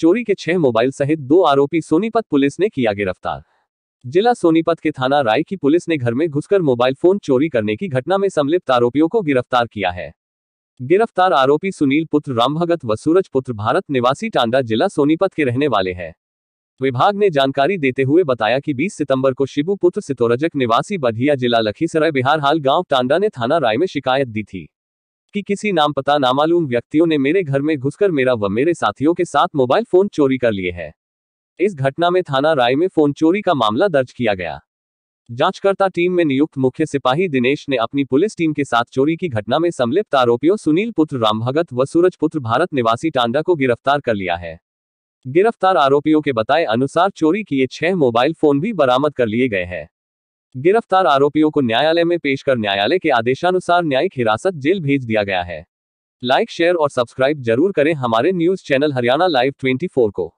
चोरी के छह मोबाइल सहित दो आरोपी सोनीपत पुलिस ने किया गिरफ्तार जिला सोनीपत के थाना राय की पुलिस ने घर में घुसकर मोबाइल फोन चोरी करने की घटना में संलिप्त आरोपियों को गिरफ्तार किया है गिरफ्तार आरोपी सुनील पुत्र रामभगत व सूरज पुत्र भारत निवासी टांडा जिला सोनीपत के रहने वाले हैं विभाग ने जानकारी देते हुए बताया कि 20 सितंबर को शिबू पुत्र सितोरजक निवासी बधिया जिला लखीसराय बिहार हाल गांव टांडा ने थाना राय में शिकायत दी थी कि किसी नाम पता नामालूम व्यक्तियों ने मेरे घर में घुसकर मेरा व मेरे साथियों के साथ मोबाइल फोन चोरी कर लिए हैं इस घटना में थाना राय में फोन चोरी का मामला दर्ज किया गया जांचकर्ता टीम में नियुक्त मुख्य सिपाही दिनेश ने अपनी पुलिस टीम के साथ चोरी की घटना में संलिप्त आरोपियों सुनील पुत्र रामभगत व सूरज पुत्र भारत निवासी टांडा को गिरफ्तार कर लिया है गिरफ्तार आरोपियों के बताए अनुसार चोरी किए छह मोबाइल फोन भी बरामद कर लिए गए हैं गिरफ्तार आरोपियों को न्यायालय में पेश कर न्यायालय के आदेशानुसार न्यायिक हिरासत जेल भेज दिया गया है लाइक शेयर और सब्सक्राइब जरूर करें हमारे news channel Haryana live twenty को